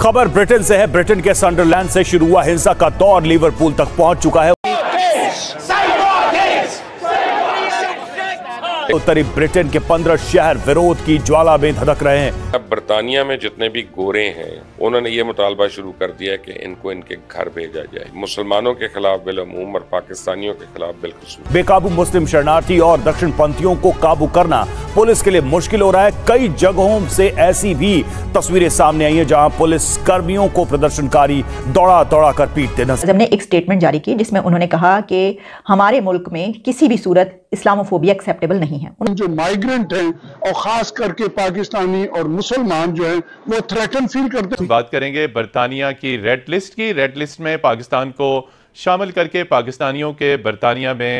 खबर ब्रिटेन से है ब्रिटेन के संडरलैंड से शुरू हुआ हिंसा का दौर लिवरपूल तक पहुंच चुका है उत्तरी ब्रिटेन के पंद्रह शहर विरोध की ज्वाला में धधक रहे हैं अब बर्तानिया में जितने भी गोरे हैं उन्होंने ये मुतालबा शुरू कर दिया कि इनको इनके घर भेजा जाए मुसलमानों के खिलाफ बिलमूम और पाकिस्तानियों के खिलाफ बिलखसूस बेकाबू मुस्लिम शरणार्थी और दक्षिण पंथियों को काबू करना पुलिस के लिए मुश्किल हो रहा है कई जगहों से ऐसी भी तस्वीरें सामने आई है जहाँ पुलिस कर्मियों को प्रदर्शनकारी दौड़ा दौड़ा कर पीटते नजर एक स्टेटमेंट जारी की जिसमें उन्होंने कहा कि हमारे मुल्क में किसी भी सूरत इस्लामोफोबिया एक्सेप्टेबल नहीं है जो माइग्रेंट हैं और खास करके पाकिस्तानी और मुसलमान जो हैं वो थ्रेटन फील करते हैं बात करेंगे बरतानिया की रेड लिस्ट की रेड लिस्ट में पाकिस्तान को शामिल करके पाकिस्तानियों के बरतानिया में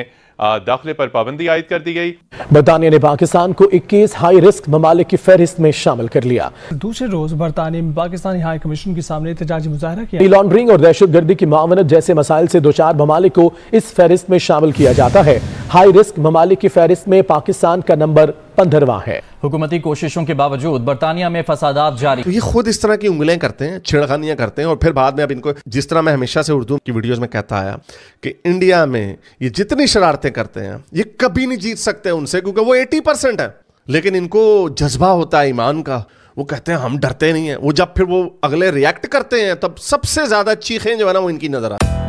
दाखिले पर पाबंदी आयद कर दी गई बरतानिया ने पाकिस्तान को 21 हाई रिस्क ममालिक की फहरिस्त में शामिल कर लिया दूसरे रोज बरतानिया में पाकिस्तानी हाई कमीशन के सामने मुजाहरा किया लॉन्ड्रिंग और दहशत गर्दी की मामनत जैसे मसाइल से दो चार ममालिक को इस फहरिस्त में शामिल किया जाता है हाई रिस्क ममालिक की फहरिस्त में पाकिस्तान का नंबर पंद्रवा है हुकूमती कोशिशों के बावजूद बरतानिया में फसादात जारी तो ये खुद इस तरह की उंगलियां करते हैं छेड़खानियां करते हैं और फिर बाद में अब इनको जिस तरह मैं हमेशा से उर्दू की वीडियोस में कहता आया कि इंडिया में ये जितनी शरारतें करते हैं ये कभी नहीं जीत सकते उनसे क्योंकि वो एटी परसेंट है लेकिन इनको जज्बा होता है ईमान का वो कहते हैं हम डरते नहीं हैं वो जब फिर वो अगले रिएक्ट करते हैं तब सबसे ज़्यादा चीखें जो है ना वो इनकी नज़र आती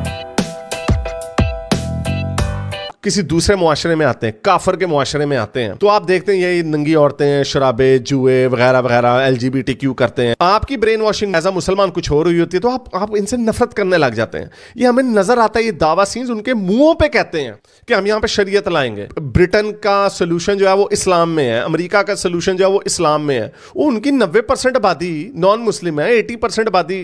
किसी दूसरे मुआरे में आते हैं काफर के मुआरे में आते हैं तो आप देखते हैं यही नंगी औरतें शराबे जुए वगैरह वगैरह एल क्यू करते हैं आपकी ब्रेन वॉशिंग एज अ मुसलमान कुछ हो रही होती है तो आप आप इनसे नफरत करने लग जाते हैं ये हमें नजर आता है ये दावा सीन्स उनके मुंहों पर कहते हैं कि हम यहाँ पे शरीय लाएंगे ब्रिटेन का सोल्यूशन जो है वो इस्लाम में है अमरीका का सोल्यूशन जो है वो इस्लाम में है वो उनकी नब्बे परसेंट आबादी नॉन मुस्लिम है एटी परसेंट आबादी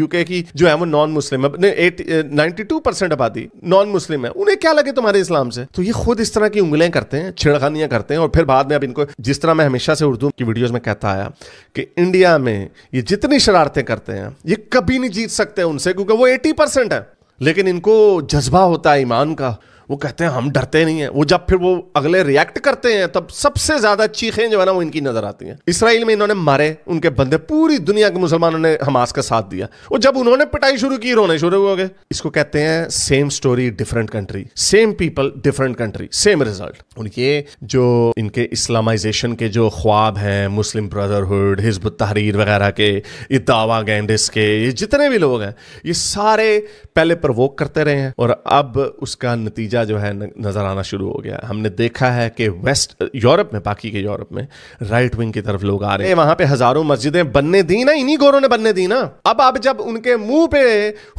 यूके की जो है वो नॉन मुस्लिम है नाइनटी टू परसेंट आबादी नॉन मुस्लिम है उन्हें क्या लगे तुम्हारे हमारे इस्लाम से तो ये खुद इस तरह की उंगलियां करते हैं छिड़खानियां करते हैं और फिर बाद में अब इनको जिस तरह मैं हमेशा से उर्दू की वीडियोज में कहता आया कि इंडिया में ये जितनी शरारतें करते हैं ये कभी नहीं जीत सकते उनसे क्योंकि वो एटी परसेंट है लेकिन इनको जज्बा होता है ईमान का वो कहते हैं हम डरते नहीं हैं वो जब फिर वो अगले रिएक्ट करते हैं तब सबसे ज्यादा चीखें जो है ना वो इनकी नजर आती हैं इसराइल में इन्होंने मारे उनके बंदे पूरी दुनिया के मुसलमानों ने हमास का साथ दिया और जब उन्होंने पिटाई शुरू की रोने शुरू हो गए इसको कहते हैं same story different country same people different country same result और ये जो इनके इस्लामाइजेशन के जो ख्वाब हैं मुस्लिम ब्रदरहुड हिजब तहरीर वगैरह के इतावा दावा गैंडिस के ये जितने भी लोग हैं ये सारे पहले प्रवोक करते रहे हैं और अब उसका नतीजा नतीजा जो है नज़र आना शुरू हो गया हमने देखा है कि वेस्ट यूरोप में बाकी के यूरोप में राइट विंग की तरफ लोग आ रहे हैं वहां पे हजारों मस्जिदें बनने दी ना इन्हीं गोरों ने बनने दी ना अब अब जब उनके मुंह पे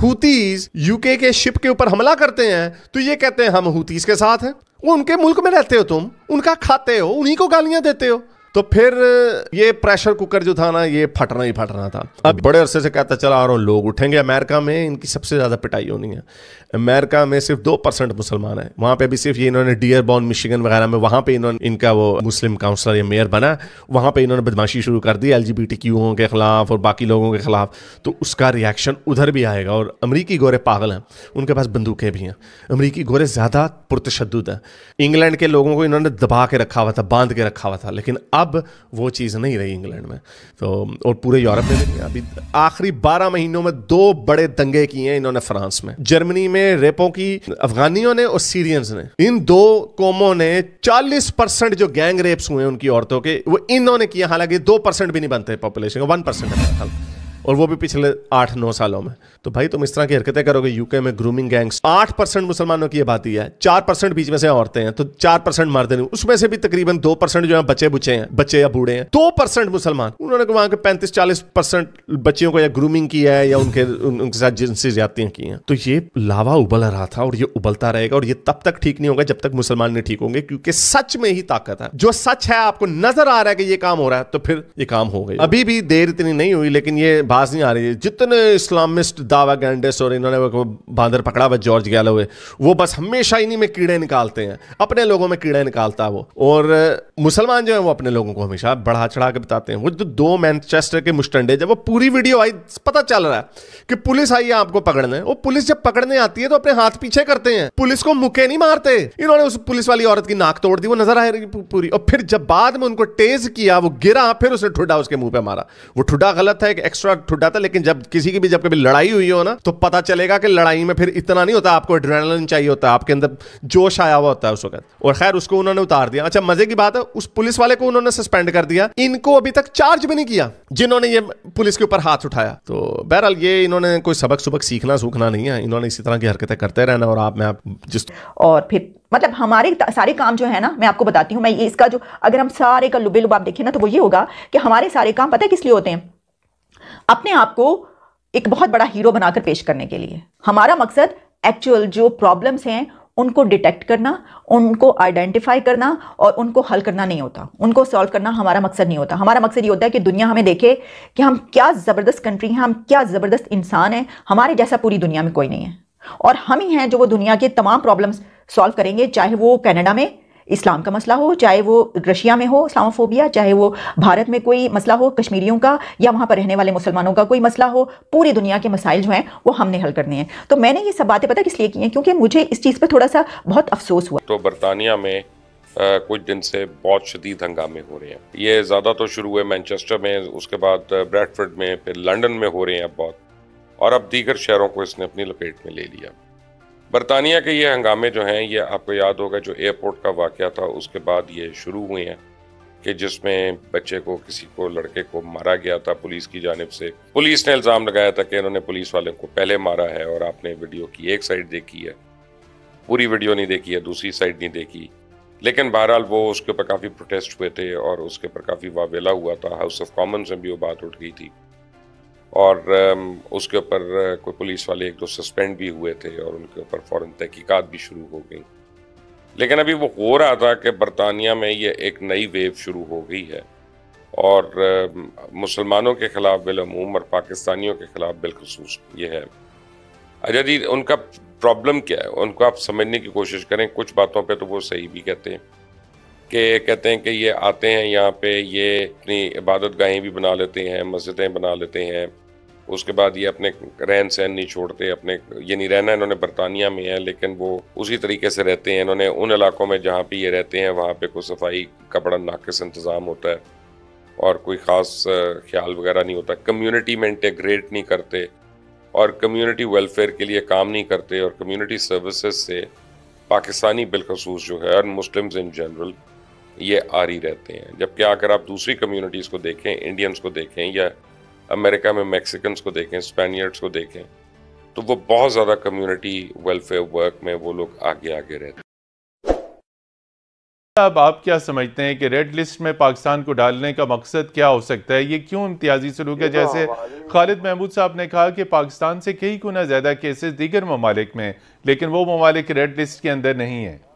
हुतीज यूके के शिप के ऊपर हमला करते हैं तो ये कहते हैं हम हुतीज के साथ हैं वो उनके मुल्क में रहते हो तुम उनका खाते हो उन्हीं को गालियां देते हो तो फिर ये प्रेशर कुकर जो था ना ये फटना ही फटना था अब बड़े अरसे से कहता चला आ रहा हूँ लोग उठेंगे अमेरिका में इनकी सबसे ज़्यादा पिटाई होनी है अमेरिका में सिर्फ दो परसेंट मुसलमान है वहाँ पे भी सिर्फ ये इन्होंने डियर बॉन मिशिगन वगैरह में वहाँ पे इन्होंने इनका वो मुस्लिम काउंसलर या मेयर बना वहाँ पर इन्होंने बदमाशी शुरू कर दी एल के खिलाफ और बाकी लोगों के खिलाफ तो उसका रिएक्शन उधर भी आएगा और अमरीकी गोरे पागल हैं उनके पास बंदूकें भी हैं अमरीकी गोरे ज़्यादा पुरतशद हैं इंग्लैंड के लोगों को इन्होंने दबा के रखा हुआ था बांध के रखा हुआ था लेकिन अब वो चीज़ नहीं रही इंग्लैंड में तो और पूरे यूरोप में भी अभी आखिरी बारह महीनों में दो बड़े दंगे किए हैं इन्होंने फ्रांस में जर्मनी में रेपो की अफगानियों ने और सीरियंस ने इन दो कौमों ने चालीस परसेंट जो गैंग रेप्स हुए उनकी औरतों के वो इन्होंने किया हालांकि दो परसेंट भी नहीं बनते पॉपुलेशन का वन परसेंट है और वो भी पिछले आठ नौ सालों में तो भाई तुम इस तरह की हरकतें करोगे यूके में ग्रूमिंग गैंग्स आठ परसेंट मुसलमानों की आबादी है चार परसेंट बीच में से औरतें हैं तो चार परसेंट मर्द देने उसमें से भी तकरीबन दो परसेंट जो है बच्चे बुचे हैं बच्चे या बूढ़े हैं दो परसेंट मुसलमान उन्होंने वहां के पैंतीस चालीस परसेंट बच्चियों को या ग्रूमिंग की है या उनके उनके साथ जिनसी ज्यादतियां की हैं तो ये लावा उबल रहा था और ये उबलता रहेगा और ये तब तक ठीक नहीं होगा जब तक मुसलमान नहीं ठीक होंगे क्योंकि सच में ही ताकत है जो सच है आपको नजर आ रहा है कि ये काम हो रहा है तो फिर ये काम हो गई अभी भी देर इतनी नहीं हुई लेकिन ये बाज नहीं आ रही है जितने इस्लामिस्ट दावा गैंडेस और इन्होंने बांदर पकड़ा हुआ जॉर्ज गैलो हुए वो बस हमेशा इन्हीं में कीड़े निकालते हैं अपने लोगों में कीड़े निकालता है वो और मुसलमान जो है वो अपने लोगों को हमेशा बढ़ा चढ़ा के बताते हैं वो जो दो मैनचेस्टर के मुस्टंडे जब वो पूरी वीडियो आई पता चल रहा है कि पुलिस आई है आपको पकड़ने वो पुलिस जब पकड़ने आती है तो अपने हाथ पीछे करते हैं पुलिस को मुके नहीं मारते इन्होंने उस पुलिस वाली औरत की नाक तोड़ दी वो नजर आ रही पूरी और फिर जब बाद में उनको टेज किया वो गिरा फिर उसने ठुडा उसके मुंह पे मारा वो ठुडा गलत है एक एक्स्ट्रा ठुड्डा था लेकिन जब किसी की भी जब कभी लड़ाई हुई हो ना तो पता चलेगा कि लड़ाई में फिर इतना नहीं होता आपको एड्रेनलिन चाहिए होता है आपके अंदर जोश आया हुआ होता है उस वक्त और खैर उसको उन्होंने उतार दिया अच्छा मजे की बात है उस पुलिस वाले को उन्होंने सस्पेंड कर दिया इनको अभी तक चार्ज भी नहीं किया जिन्होंने ये पुलिस के ऊपर हाथ उठाया तो बहरहाल ये इन्होंने कोई सबक सुबक सीखना सूखना नहीं है इन्होंने इसी तरह की हरकतें करते रहना और आप मैं आप जिस और फिर मतलब हमारे सारे काम जो है ना मैं आपको बताती हूँ मैं ये इसका जो अगर हम सारे का लुबे लुबाप देखें ना तो वो ये होगा कि हमारे सारे काम पता है किस लिए होते हैं अपने आप को एक बहुत बड़ा हीरो बनाकर पेश करने के लिए हमारा मकसद एक्चुअल जो प्रॉब्लम्स हैं उनको डिटेक्ट करना उनको आइडेंटिफाई करना और उनको हल करना नहीं होता उनको सॉल्व करना हमारा मकसद नहीं होता हमारा मकसद ये होता है कि दुनिया हमें देखे कि हम क्या ज़बरदस्त कंट्री हैं हम क्या ज़बरदस्त इंसान हैं हमारे जैसा पूरी दुनिया में कोई नहीं है और हम ही हैं जो वो दुनिया के तमाम प्रॉब्लम्स सॉल्व करेंगे चाहे वो कनाडा में इस्लाम का मसला हो चाहे वो रशिया में हो इस्लामोफोबिया चाहे वो भारत में कोई मसला हो कश्मीरियों का या वहाँ पर रहने वाले मुसलमानों का कोई मसला हो पूरी दुनिया के मसाइल जो हैं वो हमने हल करने हैं तो मैंने ये सब बातें पता किस लिए की हैं क्योंकि मुझे इस चीज़ पर थोड़ा सा बहुत अफसोस हुआ तो बरतानिया में आ, कुछ दिन से बहुत शदीद हंगामे हो रहे हैं ये ज़्यादा तो शुरू हुए मैनचेस्टर में उसके बाद ब्रैडफर्ड में फिर लंडन में हो रहे हैं अब बहुत और अब दीगर शहरों को इसने अपनी लपेट में ले लिया बरतानिया के ये हंगामे जो हैं ये आपको याद होगा जो एयरपोर्ट का वाक़ था उसके बाद ये शुरू हुए हैं कि जिसमें बच्चे को किसी को लड़के को मारा गया था पुलिस की जानब से पुलिस ने इल्ज़ाम लगाया था कि इन्होंने पुलिस वाले को पहले मारा है और आपने वीडियो की एक साइड देखी है पूरी वीडियो नहीं देखी है दूसरी साइड नहीं देखी लेकिन बहरहाल वो उसके ऊपर काफ़ी प्रोटेस्ट हुए थे और उसके ऊपर काफ़ी वावेला हुआ था हाउस ऑफ कॉमन्स में भी वो बात उठ गई थी और um, उसके ऊपर uh, कोई पुलिस वाले एक दो सस्पेंड भी हुए थे और उनके ऊपर फ़ौर तहकीकात भी शुरू हो गई लेकिन अभी वो हो रहा था कि बरतानिया में ये एक नई वेव शुरू हो गई है और um, मुसलमानों के ख़िलाफ़ बिलूम और पाकिस्तानियों के ख़िलाफ़ बिलखसूस ये है अच्छा जी उनका प्रॉब्लम क्या है उनको आप समझने की कोशिश करें कुछ बातों पे तो वो सही भी कहते हैं कि कहते हैं कि ये आते हैं यहाँ पे ये अपनी इबादत गाहें भी बना लेते हैं मस्जिदें बना लेते हैं उसके बाद ये अपने रहन सहन नहीं छोड़ते अपने ये नहीं रहना इन्होंने बरतानिया में है लेकिन वो उसी तरीके से रहते हैं इन्होंने उन इलाकों में जहाँ पे ये रहते हैं वहाँ पे कोई सफाई का बड़ा नाकस इंतज़ाम होता है और कोई ख़ास ख्याल वगैरह नहीं होता कम्यूनिटी में इंटेग्रेट नहीं करते और कम्यूनिटी वेलफेयर के लिए काम नहीं करते और कम्यूनिटी सर्विसज से पाकिस्तानी बिलखसूस जो है और मुस्लिम्स इन जनरल ये रही रहते हैं जबकि अगर आप दूसरी कम्युनिटीज़ को देखें इंडियंस को देखें या अमेरिका में मैक्सिकन्स को देखें स्पेनियर्ड्स को देखें तो वो बहुत ज़्यादा कम्युनिटी वेलफेयर वर्क में वो लोग आगे आगे रहते हैं अब आप क्या समझते हैं कि रेड लिस्ट में पाकिस्तान को डालने का मकसद क्या हो सकता है ये क्यों इम्तियाजी सलूक है जैसे तो खालिद महमूद साहब ने कहा कि पाकिस्तान से कई गुना ज़्यादा केसेस दीगर ममालिक में लेकिन वो ममालिक रेड लिस्ट के अंदर नहीं है